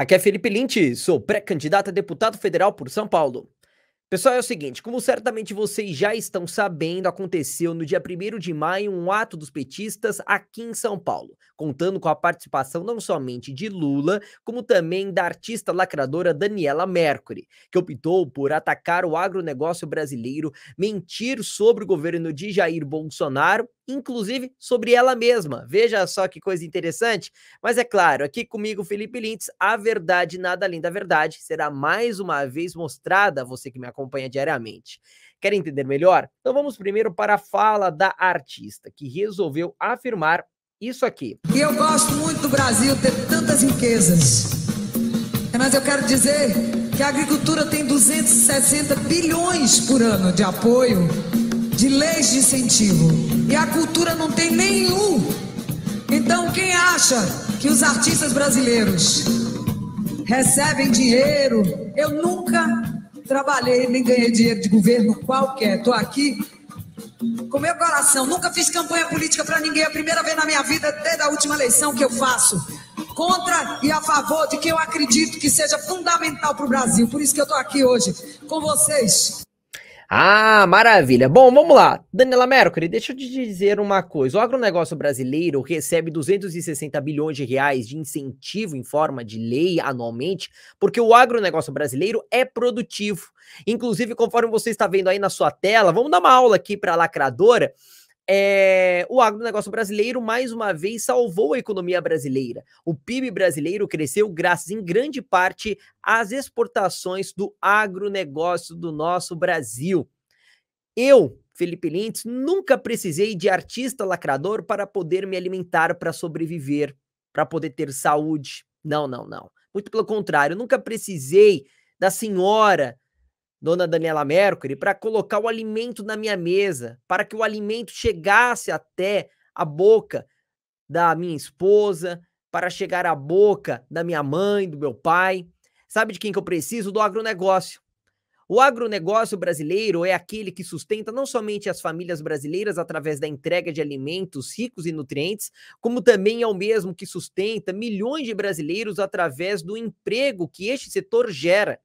Aqui é Felipe Linte, sou pré-candidato a deputado federal por São Paulo. Pessoal, é o seguinte, como certamente vocês já estão sabendo, aconteceu no dia 1 de maio um ato dos petistas aqui em São Paulo, contando com a participação não somente de Lula, como também da artista lacradora Daniela Mercury, que optou por atacar o agronegócio brasileiro, mentir sobre o governo de Jair Bolsonaro inclusive sobre ela mesma. Veja só que coisa interessante. Mas é claro, aqui comigo, Felipe Lintz, a verdade nada além da verdade será mais uma vez mostrada a você que me acompanha diariamente. Quer entender melhor? Então vamos primeiro para a fala da artista, que resolveu afirmar isso aqui. eu gosto muito do Brasil ter tantas riquezas. Mas eu quero dizer que a agricultura tem 260 bilhões por ano de apoio de leis de incentivo. E a cultura não tem nenhum. Então, quem acha que os artistas brasileiros recebem dinheiro? Eu nunca trabalhei nem ganhei dinheiro de governo qualquer. Estou aqui com meu coração. Nunca fiz campanha política para ninguém. É a primeira vez na minha vida, desde a última eleição que eu faço. Contra e a favor de que eu acredito que seja fundamental para o Brasil. Por isso que eu estou aqui hoje com vocês. Ah, maravilha. Bom, vamos lá. Daniela Mercury, deixa eu te dizer uma coisa. O agronegócio brasileiro recebe 260 bilhões de reais de incentivo em forma de lei anualmente, porque o agronegócio brasileiro é produtivo. Inclusive, conforme você está vendo aí na sua tela, vamos dar uma aula aqui para a lacradora é, o agronegócio brasileiro, mais uma vez, salvou a economia brasileira. O PIB brasileiro cresceu graças, em grande parte, às exportações do agronegócio do nosso Brasil. Eu, Felipe Lentes, nunca precisei de artista lacrador para poder me alimentar, para sobreviver, para poder ter saúde. Não, não, não. Muito pelo contrário, nunca precisei da senhora Dona Daniela Mercury, para colocar o alimento na minha mesa, para que o alimento chegasse até a boca da minha esposa, para chegar à boca da minha mãe, do meu pai. Sabe de quem que eu preciso? Do agronegócio. O agronegócio brasileiro é aquele que sustenta não somente as famílias brasileiras através da entrega de alimentos ricos em nutrientes, como também é o mesmo que sustenta milhões de brasileiros através do emprego que este setor gera.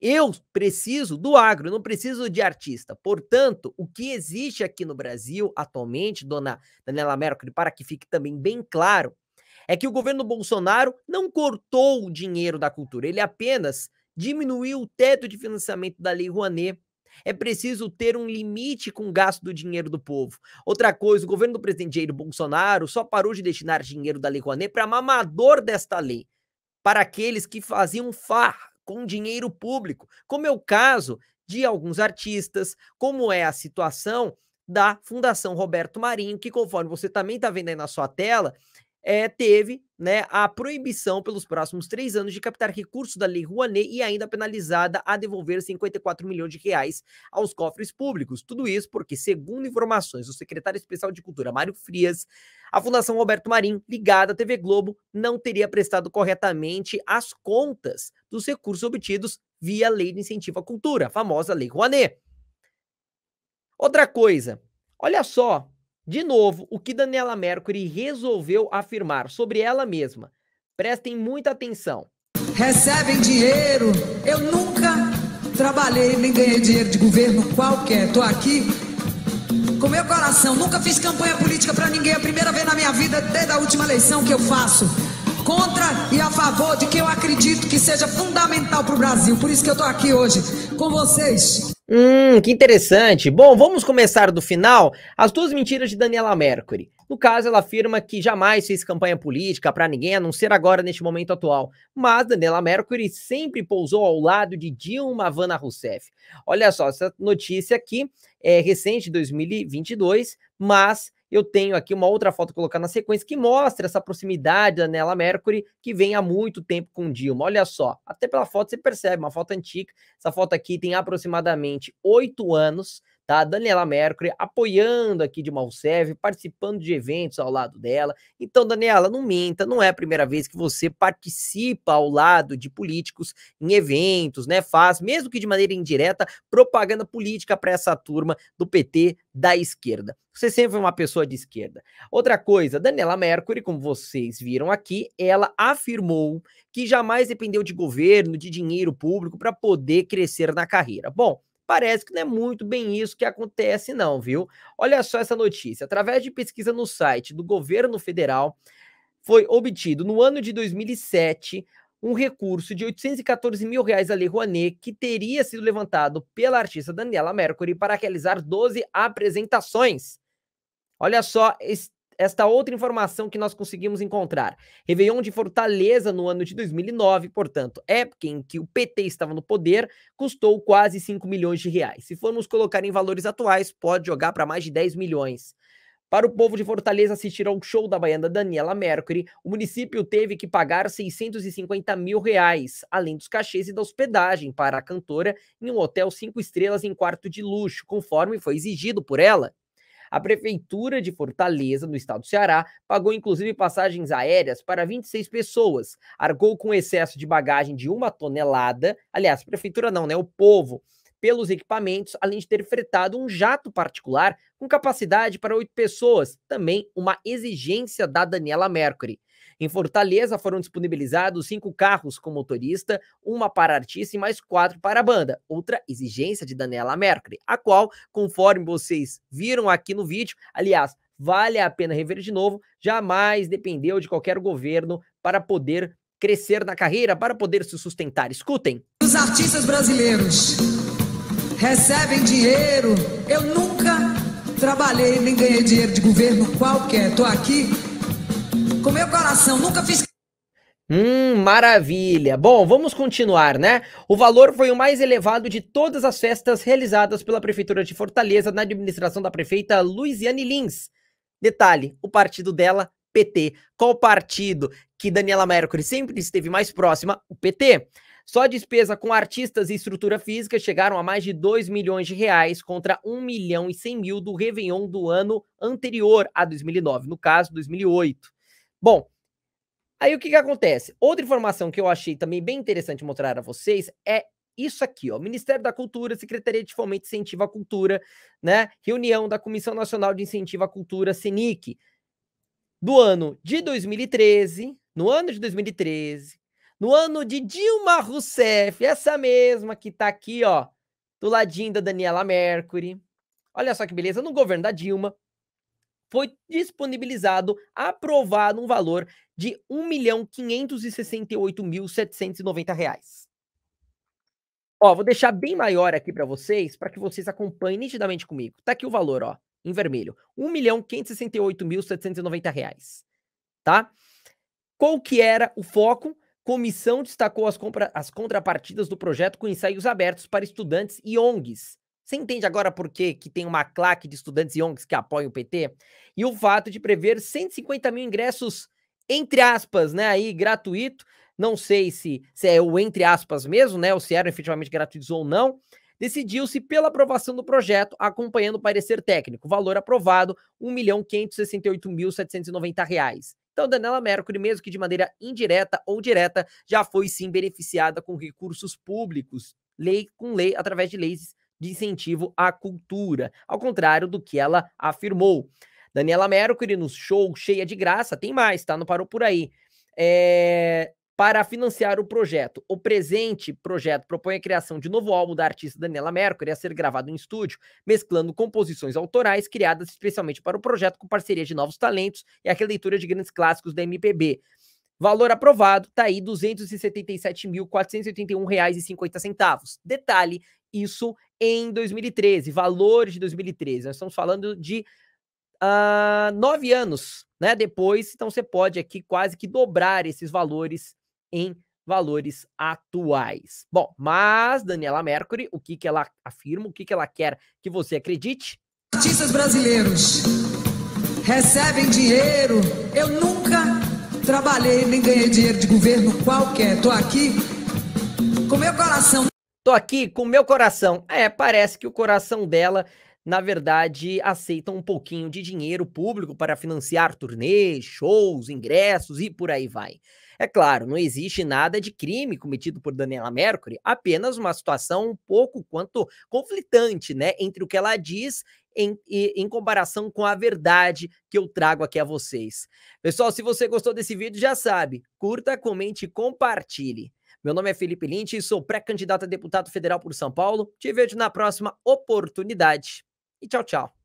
Eu preciso do agro, não preciso de artista. Portanto, o que existe aqui no Brasil atualmente, dona Daniela Mercury, para que fique também bem claro, é que o governo Bolsonaro não cortou o dinheiro da cultura, ele apenas diminuiu o teto de financiamento da Lei Rouanet. É preciso ter um limite com o gasto do dinheiro do povo. Outra coisa, o governo do presidente Jair Bolsonaro só parou de destinar dinheiro da Lei Rouanet para mamador desta lei, para aqueles que faziam farra com dinheiro público, como é o caso de alguns artistas, como é a situação da Fundação Roberto Marinho, que conforme você também está vendo aí na sua tela, é, teve né, a proibição pelos próximos três anos de captar recursos da Lei Rouanet e ainda penalizada a devolver 54 milhões de reais aos cofres públicos. Tudo isso porque, segundo informações do secretário especial de Cultura, Mário Frias, a Fundação Roberto Marim, ligada à TV Globo, não teria prestado corretamente as contas dos recursos obtidos via Lei de Incentivo à Cultura, a famosa Lei Rouanet. Outra coisa, olha só de novo, o que Daniela Mercury resolveu afirmar sobre ela mesma. Prestem muita atenção. Recebem dinheiro. Eu nunca trabalhei nem ganhei dinheiro de governo qualquer. Tô aqui com meu coração. Nunca fiz campanha política para ninguém. É a primeira vez na minha vida, desde a última eleição que eu faço. Contra e a favor de quem eu acredito que seja fundamental para o Brasil. Por isso que eu estou aqui hoje com vocês. Hum, que interessante. Bom, vamos começar do final. As duas mentiras de Daniela Mercury. No caso, ela afirma que jamais fez campanha política para ninguém, a não ser agora neste momento atual. Mas Daniela Mercury sempre pousou ao lado de Dilma Vanna Rousseff. Olha só, essa notícia aqui é recente, 2022, mas eu tenho aqui uma outra foto colocada na sequência que mostra essa proximidade da Nela Mercury, que vem há muito tempo com Dilma. Olha só, até pela foto você percebe, uma foto antiga. Essa foto aqui tem aproximadamente oito anos, tá? Daniela Mercury apoiando aqui de Malsev, participando de eventos ao lado dela. Então, Daniela, não minta, não é a primeira vez que você participa ao lado de políticos em eventos, né? Faz, mesmo que de maneira indireta, propaganda política para essa turma do PT da esquerda. Você sempre foi uma pessoa de esquerda. Outra coisa, Daniela Mercury, como vocês viram aqui, ela afirmou que jamais dependeu de governo, de dinheiro público para poder crescer na carreira. Bom, Parece que não é muito bem isso que acontece, não, viu? Olha só essa notícia. Através de pesquisa no site do governo federal, foi obtido no ano de 2007 um recurso de 814 mil reais a Lei Rouanet, que teria sido levantado pela artista Daniela Mercury para realizar 12 apresentações. Olha só, esse esta outra informação que nós conseguimos encontrar. Réveillon de Fortaleza no ano de 2009, portanto, época em que o PT estava no poder, custou quase 5 milhões de reais. Se formos colocar em valores atuais, pode jogar para mais de 10 milhões. Para o povo de Fortaleza assistir ao show da baiana Daniela Mercury, o município teve que pagar 650 mil reais, além dos cachês e da hospedagem para a cantora em um hotel cinco estrelas em quarto de luxo, conforme foi exigido por ela. A Prefeitura de Fortaleza, no estado do Ceará, pagou inclusive passagens aéreas para 26 pessoas, Argou com excesso de bagagem de uma tonelada. Aliás, Prefeitura não, né? O povo pelos equipamentos, além de ter fretado um jato particular com capacidade para oito pessoas, também uma exigência da Daniela Mercury. Em Fortaleza foram disponibilizados cinco carros com motorista, uma para artista e mais quatro para a banda. Outra exigência de Daniela Mercury, a qual, conforme vocês viram aqui no vídeo, aliás, vale a pena rever de novo, jamais dependeu de qualquer governo para poder crescer na carreira, para poder se sustentar. Escutem. Os artistas brasileiros recebem dinheiro. Eu nunca trabalhei nem ganhei dinheiro de governo qualquer. Estou aqui com meu coração, nunca fiz. Hum, maravilha! Bom, vamos continuar, né? O valor foi o mais elevado de todas as festas realizadas pela Prefeitura de Fortaleza na administração da prefeita Luiziane Lins. Detalhe: o partido dela, PT. Qual partido que Daniela Mercury sempre esteve mais próxima? O PT. Só a despesa com artistas e estrutura física chegaram a mais de 2 milhões de reais contra 1 milhão e 100 mil do Réveillon do ano anterior a 2009, no caso 2008. Bom, aí o que, que acontece? Outra informação que eu achei também bem interessante mostrar a vocês é isso aqui, ó. Ministério da Cultura, Secretaria de Fomento e Incentivo à Cultura, né? Reunião da Comissão Nacional de Incentivo à Cultura, CENIC, do ano de 2013, no ano de 2013, no ano de Dilma Rousseff, essa mesma que tá aqui, ó, do ladinho da Daniela Mercury. Olha só que beleza, no governo da Dilma, foi disponibilizado, aprovado um valor de R$ 1.568.790. Ó, vou deixar bem maior aqui para vocês, para que vocês acompanhem nitidamente comigo. Tá aqui o valor, ó, em vermelho, R$ 1.568.790, tá? Qual que era o foco? Comissão destacou as, compra, as contrapartidas do projeto com ensaios abertos para estudantes e ONGs você entende agora por quê que tem uma claque de estudantes e ONGs que apoiam o PT? E o fato de prever 150 mil ingressos, entre aspas, né, aí, gratuito. Não sei se, se é o entre aspas mesmo, né, ou se eram efetivamente gratuitos ou não. Decidiu-se pela aprovação do projeto, acompanhando o parecer técnico. Valor aprovado, R$ 1.568.790. Então, Daniela Mercury, mesmo que de maneira indireta ou direta, já foi sim beneficiada com recursos públicos, lei com lei, através de leis de incentivo à cultura, ao contrário do que ela afirmou. Daniela Mercury no show Cheia de Graça, tem mais, tá? Não parou por aí. É, para financiar o projeto. O presente projeto propõe a criação de novo álbum da artista Daniela Mercury a ser gravado em estúdio, mesclando composições autorais criadas especialmente para o projeto com parceria de novos talentos e a releitura de grandes clássicos da MPB. Valor aprovado, tá aí R$ 277.481,50. Detalhe, isso em 2013, valores de 2013. Nós estamos falando de uh, nove anos né, depois, então você pode aqui quase que dobrar esses valores em valores atuais. Bom, mas Daniela Mercury, o que, que ela afirma, o que, que ela quer que você acredite? Artistas brasileiros recebem dinheiro. Eu nunca trabalhei nem ganhei dinheiro de governo qualquer. Estou aqui com meu coração Tô aqui com meu coração. É, parece que o coração dela, na verdade, aceita um pouquinho de dinheiro público para financiar turnês, shows, ingressos e por aí vai. É claro, não existe nada de crime cometido por Daniela Mercury, apenas uma situação um pouco quanto conflitante, né, entre o que ela diz em, em, comparação com a verdade que eu trago aqui a vocês. Pessoal, se você gostou desse vídeo, já sabe, curta, comente e compartilhe. Meu nome é Felipe Lynch e sou pré-candidato a deputado federal por São Paulo. Te vejo na próxima oportunidade e tchau, tchau.